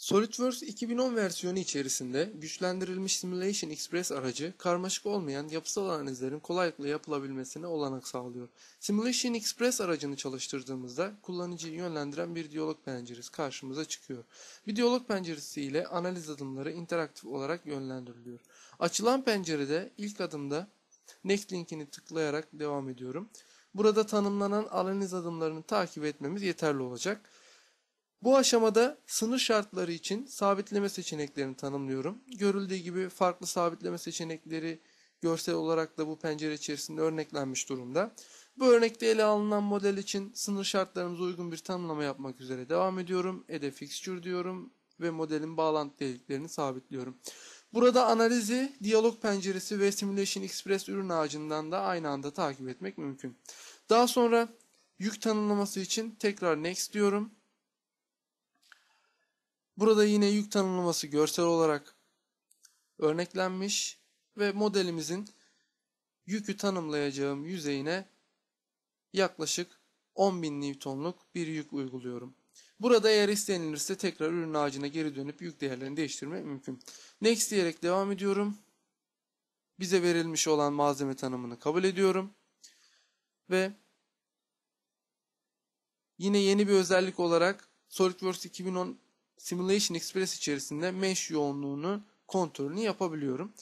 SolidWorks 2010 versiyonu içerisinde güçlendirilmiş Simulation Express aracı karmaşık olmayan yapısal analizlerin kolaylıkla yapılabilmesine olanak sağlıyor. Simulation Express aracını çalıştırdığımızda kullanıcıyı yönlendiren bir diyalog penceresi karşımıza çıkıyor. Bir diyalog penceresi ile analiz adımları interaktif olarak yönlendiriliyor. Açılan pencerede ilk adımda Next linkini tıklayarak devam ediyorum. Burada tanımlanan analiz adımlarını takip etmemiz yeterli olacak. Bu aşamada sınır şartları için sabitleme seçeneklerini tanımlıyorum. Görüldüğü gibi farklı sabitleme seçenekleri görsel olarak da bu pencere içerisinde örneklenmiş durumda. Bu örnekte ele alınan model için sınır şartlarımıza uygun bir tanımlama yapmak üzere devam ediyorum. Ede fixture diyorum ve modelin bağlantı deliklerini sabitliyorum. Burada analizi, diyalog penceresi ve Simulation Express ürün ağacından da aynı anda takip etmek mümkün. Daha sonra yük tanımlaması için tekrar next diyorum Burada yine yük tanımlaması görsel olarak örneklenmiş ve modelimizin yükü tanımlayacağım yüzeyine yaklaşık 10.000 Newton'luk bir yük uyguluyorum. Burada eğer istenilirse tekrar ürün ağacına geri dönüp yük değerlerini değiştirmek mümkün. Next diyerek devam ediyorum. Bize verilmiş olan malzeme tanımını kabul ediyorum. Ve yine yeni bir özellik olarak SolidWorks 2010 Simulation Express içerisinde mesh yoğunluğunu kontrolünü yapabiliyorum.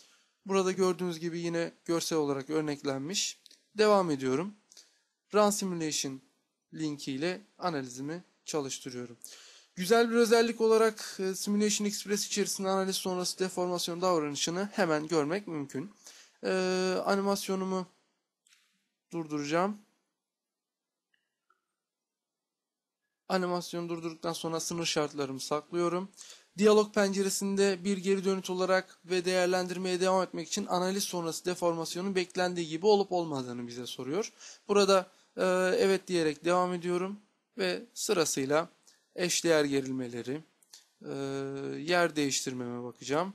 Burada gördüğünüz gibi yine görsel olarak örneklenmiş. Devam ediyorum. Run Simulation linki ile analizimi çalıştırıyorum. Güzel bir özellik olarak e, Simulation Express içerisinde analiz sonrası deformasyon davranışını hemen görmek mümkün. Ee, animasyonumu durduracağım. Animasyonu durdurduktan sonra sınır şartlarımı saklıyorum. Diyalog penceresinde bir geri dönüt olarak ve değerlendirmeye devam etmek için analiz sonrası deformasyonun beklendiği gibi olup olmadığını bize soruyor. Burada e, evet diyerek devam ediyorum ve sırasıyla eşdeğer gerilmeleri, e, yer değiştirmeme bakacağım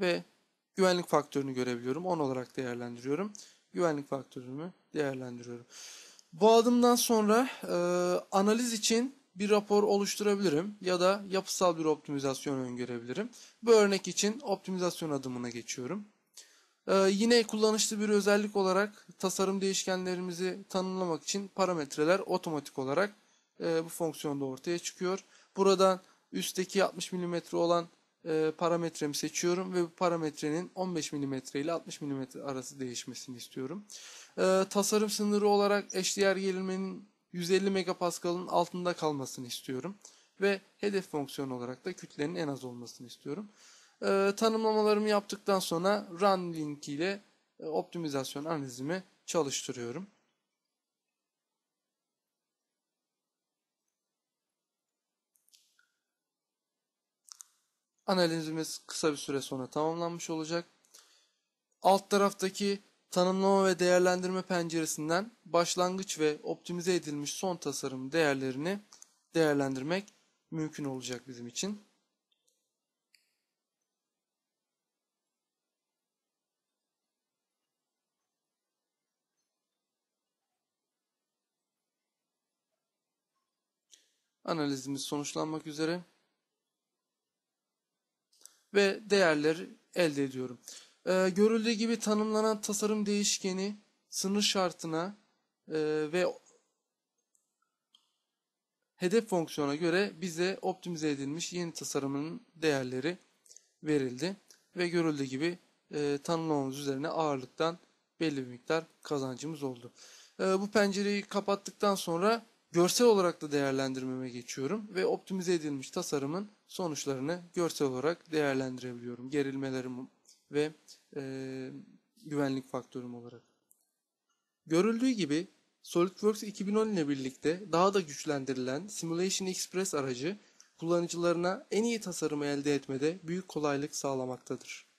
ve güvenlik faktörünü görebiliyorum. 10 olarak değerlendiriyorum. Güvenlik faktörümü değerlendiriyorum. Bu adımdan sonra e, analiz için bir rapor oluşturabilirim ya da yapısal bir optimizasyon öngörebilirim. Bu örnek için optimizasyon adımına geçiyorum. Ee, yine kullanışlı bir özellik olarak tasarım değişkenlerimizi tanımlamak için parametreler otomatik olarak e, bu fonksiyonda ortaya çıkıyor. Buradan üstteki 60 mm olan e, parametremi seçiyorum ve bu parametrenin 15 mm ile 60 mm arası değişmesini istiyorum. E, tasarım sınırı olarak HDR gerilmenin 150 MPa'nın altında kalmasını istiyorum. Ve hedef fonksiyonu olarak da kütlenin en az olmasını istiyorum. E, tanımlamalarımı yaptıktan sonra run linkiyle e, optimizasyon analizimi çalıştırıyorum. analizimiz kısa bir süre sonra tamamlanmış olacak. Alt taraftaki tanımlama ve değerlendirme penceresinden başlangıç ve optimize edilmiş son tasarım değerlerini değerlendirmek mümkün olacak bizim için. Analizimiz sonuçlanmak üzere ve değerleri elde ediyorum. E, görüldüğü gibi tanımlanan tasarım değişkeni sınır şartına e, ve hedef fonksiyona göre bize optimize edilmiş yeni tasarımın değerleri verildi. Ve görüldüğü gibi e, tanımlamamız üzerine ağırlıktan belli bir miktar kazancımız oldu. E, bu pencereyi kapattıktan sonra Görsel olarak da değerlendirmeme geçiyorum ve optimize edilmiş tasarımın sonuçlarını görsel olarak değerlendirebiliyorum. Gerilmelerim ve e, güvenlik faktörüm olarak. Görüldüğü gibi SolidWorks 2010 ile birlikte daha da güçlendirilen Simulation Express aracı kullanıcılarına en iyi tasarımı elde etmede büyük kolaylık sağlamaktadır.